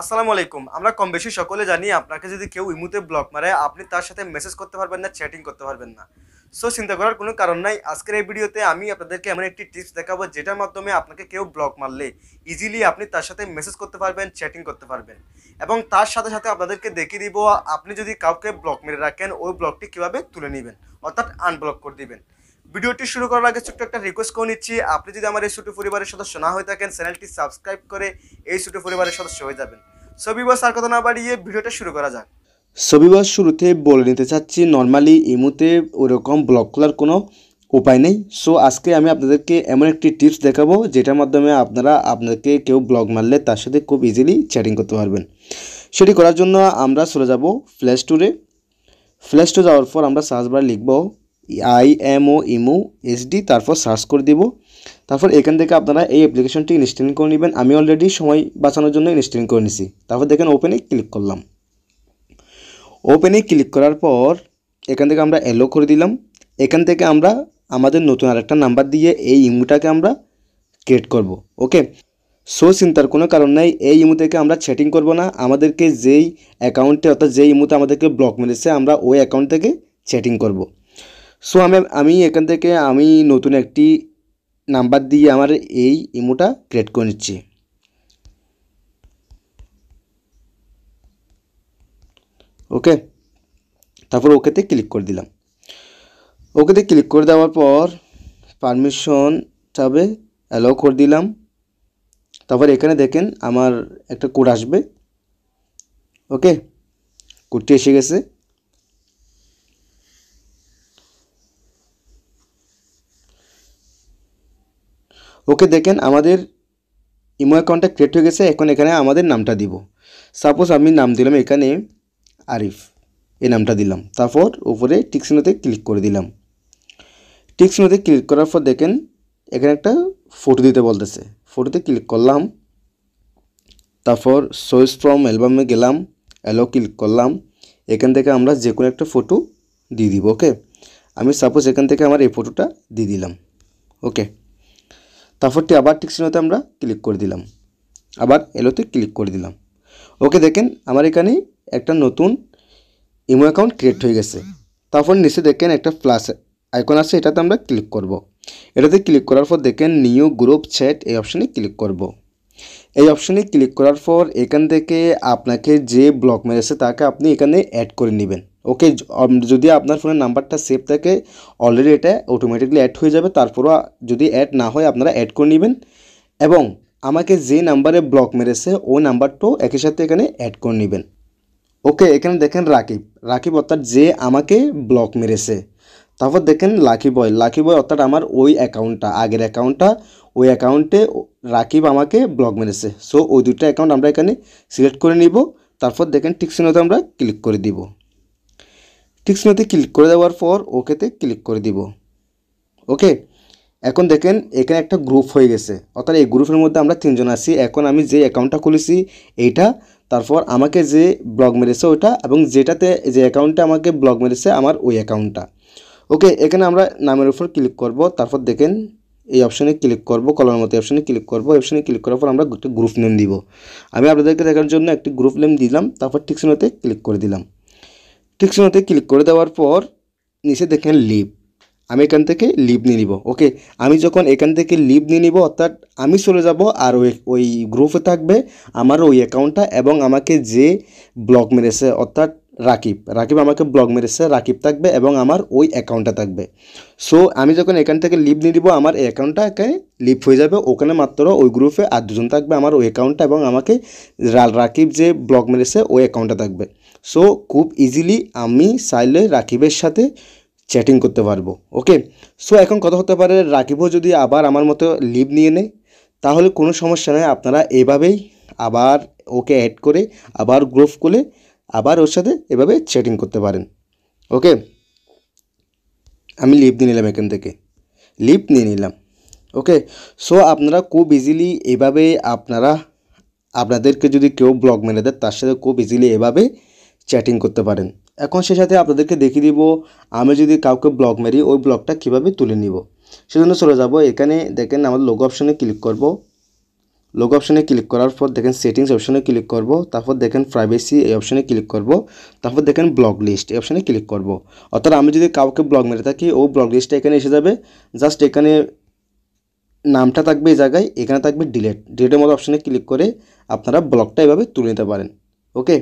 আসসালামু আলাইকুম আমরা কম বেশি সকলে জানি আপনাকে যদি কেউ ইমুতে ব্লক মারে আপনি তার সাথে মেসেজ করতে পারবেন না চ্যাটিং করতে পারবেন না সো চিন্তা করার কোনো কারণ নাই আজকের এই ভিডিওতে আমি আপনাদেরকে এমন একটি টিপস দেখাবো যেটার মাধ্যমে আপনাকে কেউ ব্লক মারলে ইজিলি আপনি তার সাথে মেসেজ করতে পারবেন চ্যাটিং করতে পারবেন এবং তার সাথে সাথে আপনাদেরকে দেখিয়ে দিব আপনি যদি কাউকে ব্লক মেরে রাখেন ওই ব্লকটি কীভাবে তুলে নেবেন অর্থাৎ আনব্লক করে দিবেন ভিডিওটি শুরু করার আগে ছোট্ট একটা রিকোয়েস্ট করে নিচ্ছি আপনি যদি আমার এই ছোটো পরিবারের সদস্য না হয়ে থাকেন চ্যানেলটি সাবস্ক্রাইব করে এই ছোটো পরিবারের সদস্য হয়ে যাবেন সবিবাস আর কথা না বাড়িয়ে ভিডিওটা শুরু করা যাক সবিবাস শুরুতে বলে নিতে চাচ্ছি নর্মালি ইমুতে ওরকম ব্লক খোলার কোনো উপায় নেই সো আজকে আমি আপনাদেরকে এমন একটি টিপস দেখাবো যেটার মাধ্যমে আপনারা আপনাকে কেউ ব্লগ মারলে তার সাথে খুব ইজিলি চ্যাটিং করতে পারবেন সেটি করার জন্য আমরা চলে যাব ফ্ল্যাশ টুরে ফ্ল্যাশ টু যাওয়ার পর আমরা সার্চ লিখবো লিখব I M O imo SD তারপর সার্চ করে দিব তারপর এখান থেকে আপনারা এই অ্যাপ্লিকেশনটি ইনস্টল করে নেবেন আমি অলরেডি সময় বাঁচানোর জন্য ইনস্টল করে নিছি তারপর দেখেন ওপেনে ক্লিক করলাম ওপেনে ক্লিক করার পর এখান থেকে আমরা এলো করে দিলাম এখান থেকে আমরা আমাদের নতুন আরেকটা নাম্বার দিয়ে এই ইমোটাকে আমরা ক্রিয়েট করব ওকে সো চিন্তার কোনো কারণ নাই এই ইমু থেকে আমরা চ্যাটিং করব না আমাদেরকে যেই অ্যাকাউন্টে অর্থাৎ যেই ইমোতে আমাদেরকে ব্লক মেরেছে আমরা ওই অ্যাকাউন্ট থেকে চ্যাটিং করবো সো আমি আমি এখান থেকে আমি নতুন একটি নাম্বার দিয়ে আমার এই ইমোটা ক্রিয়েট করে নিচ্ছি ওকে তারপর ওকেতে ক্লিক করে দিলাম ওকেতে ক্লিক করে দেওয়ার পর পারমিশন চাবে অ্যালাউ করে দিলাম তারপর এখানে দেখেন আমার একটা কোড আসবে ওকে কোডটি এসে গেছে ওকে দেখেন আমাদের ইমো অ্যাকাউন্টটা ক্রিয়েট হয়ে গেছে এখন এখানে আমাদের নামটা দিব সাপোজ আমি নাম দিলাম এখানে আরিফ এই নামটা দিলাম তারপর উপরে টিক্সিনোতে ক্লিক করে দিলাম টিক্সিনোতে ক্লিক করার পর দেখেন এখানে একটা ফটো দিতে বলতেছে ফটোতে ক্লিক করলাম তারপর সোয়েস ফ্রম অ্যালবামে গেলাম অ্যালো ক্লিক করলাম এখান থেকে আমরা যে কোনো একটা ফটো দিয়ে দিব ওকে আমি সাপোজ এখান থেকে আমার এই ফটোটা দিয়ে দিলাম ওকে তারপরটি আবার টিক চিহ্নতে আমরা ক্লিক করে দিলাম আবার এলোতে ক্লিক করে দিলাম ওকে দেখেন আমার এখানে একটা নতুন ইমো অ্যাকাউন্ট ক্রিয়েট হয়ে গেছে তারপর নিচে দেখেন একটা প্লাস আইকন আছে এটাতে আমরা ক্লিক করব। এটাতে ক্লিক করার পর দেখেন নিউ গ্রুপ চ্যাট এই অপশানে ক্লিক করব। এই অপশানে ক্লিক করার পর এখান থেকে আপনাকে যে ব্লক মেরেছে তাকে আপনি এখানে অ্যাড করে নেবেন ওকে um, যদি আপনার ফোনের নাম্বারটা সেভ থাকে অলরেডি এটা অটোমেটিকলি অ্যাড হয়ে যাবে তারপরও যদি অ্যাড না হয় আপনারা অ্যাড করে নেবেন এবং আমাকে যে নাম্বারে ব্লক মেরেছে ওই নাম্বারটাও একই সাথে এখানে অ্যাড করে নেবেন ওকে এখানে দেখেন রাকিব রাকিব অর্থাৎ যে আমাকে ব্লক মেরেছে তারপর দেখেন লাকি বয় লাকি বয় অর্থাৎ আমার ওই অ্যাকাউন্টটা আগের অ্যাকাউন্টটা ওই অ্যাকাউন্টে রাকিব আমাকে ব্লক মেরেছে সো ওই দুটো অ্যাকাউন্ট আমরা এখানে সিলেক্ট করে নিব তারপর দেখেন টিকসিনোতে আমরা ক্লিক করে দিব সময়তে ক্লিক করে দেওয়ার পর ওকেতে ক্লিক করে দিব ওকে এখন দেখেন এখানে একটা গ্রুপ হয়ে গেছে অর্থাৎ এই গ্রুপের মধ্যে আমরা তিনজন আছি এখন আমি যে অ্যাকাউন্টটা খুলেছি এইটা তারপর আমাকে যে ব্লগ মেরেছে ওইটা এবং যেটাতে যে অ্যাকাউন্টে আমাকে ব্লগ মেরেছে আমার ওই অ্যাকাউন্টটা ওকে এখানে আমরা নামের উপর ক্লিক করব তারপর দেখেন এই অপশানে ক্লিক করব কলার মতো অপশানে ক্লিক করব অপশানে ক্লিক করার পর আমরা একটা গ্রুপ নেম দিব আমি আপনাদেরকে দেখার জন্য একটি গ্রুপ নেম দিলাম তারপর ঠিক সময়তে ক্লিক করে দিলাম সময়তে ক্লিক করে দেওয়ার পর নিচে দেখেন লিভ আমি এখান থেকে লিভ নিয়ে নিব ওকে আমি যখন এখান থেকে লিভ নিয়ে নিব অর্থাৎ আমি চলে যাব আর ওই ওই গ্রুপে থাকবে আমার ওই অ্যাকাউন্টটা এবং আমাকে যে ব্লক মেরেছে অর্থাৎ রাকিব রাকিব আমাকে ব্লগ মেরেছে রাকিব থাকবে এবং আমার ওই অ্যাকাউন্টটা থাকবে সো আমি যখন এখান থেকে লিভ নিয়ে দিব আমার এই অ্যাকাউন্টটা এখানে লিভ হয়ে যাবে ওখানে মাত্র ওই গ্রুপে আর দুজন থাকবে আমার ওই অ্যাকাউন্টটা এবং আমাকে রাকিব যে ব্লগ মেরেছে ওই অ্যাকাউন্টটা থাকবে সো খুব ইজিলি আমি চাইলে রাকিবের সাথে চ্যাটিং করতে পারবো ওকে সো এখন কথা হতে পারে রাকিবও যদি আবার আমার মতো লিভ নিয়ে নেয় তাহলে কোনো সমস্যা নেই আপনারা এভাবেই আবার ওকে অ্যাড করে আবার গ্রুপ করে আবার ওর সাথে এভাবে চ্যাটিং করতে পারেন ওকে আমি লিপ দিয়ে নিলাম এখান থেকে লিপ নিয়ে নিলাম ওকে সো আপনারা খুব ইজিলি এভাবে আপনারা আপনাদেরকে যদি কেউ ব্লগ মেনে দেয় তার সাথে খুব ইজিলি এভাবে চ্যাটিং করতে পারেন এখন সে সাথে আপনাদেরকে দেখিয়ে দিব আমি যদি কাউকে ব্লগ মেরি ওই ব্লগটা কিভাবে তুলে নিব সেজন্য চলে যাব এখানে দেখেন আমার লোক অপশানে ক্লিক করব লোক অপশনে ক্লিক করার পর দেখেন সেটিংস অপশনে ক্লিক করব তারপর দেখেন প্রাইভেসি এই অপশনে ক্লিক করব তারপর দেখেন ব্লগ লিস্ট এই অপশনে ক্লিক করব অর্থাৎ আমি যদি কাউকে ব্লগ মেরে থাকি ও ব্লগ লিস্টটা এখানে এসে যাবে জাস্ট এখানে নামটা থাকবে এই জায়গায় এখানে থাকবে ডিলেট ডিলেটের মতো অপশনে ক্লিক করে আপনারা ব্লগটা এভাবে তুলে নিতে পারেন ওকে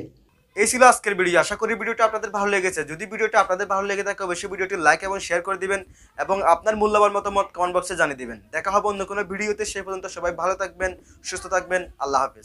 এই ছিল আজকের ভিডিও আশা করি ভিডিওটা আপনাদের ভালো লেগেছে যদি ভিডিওটা আপনাদের ভালো লেগে থাকে অবশ্যই ভিডিওটি লাইক এবং শেয়ার করে দিবেন এবং আপনার মূল্যবান মতামত কমেন্ট বক্সে জানিয়ে দিবেন দেখা হবে অন্য কোনো ভিডিওতে সেই পর্যন্ত সবাই ভালো থাকবেন সুস্থ থাকবেন আল্লাহ হাফিজ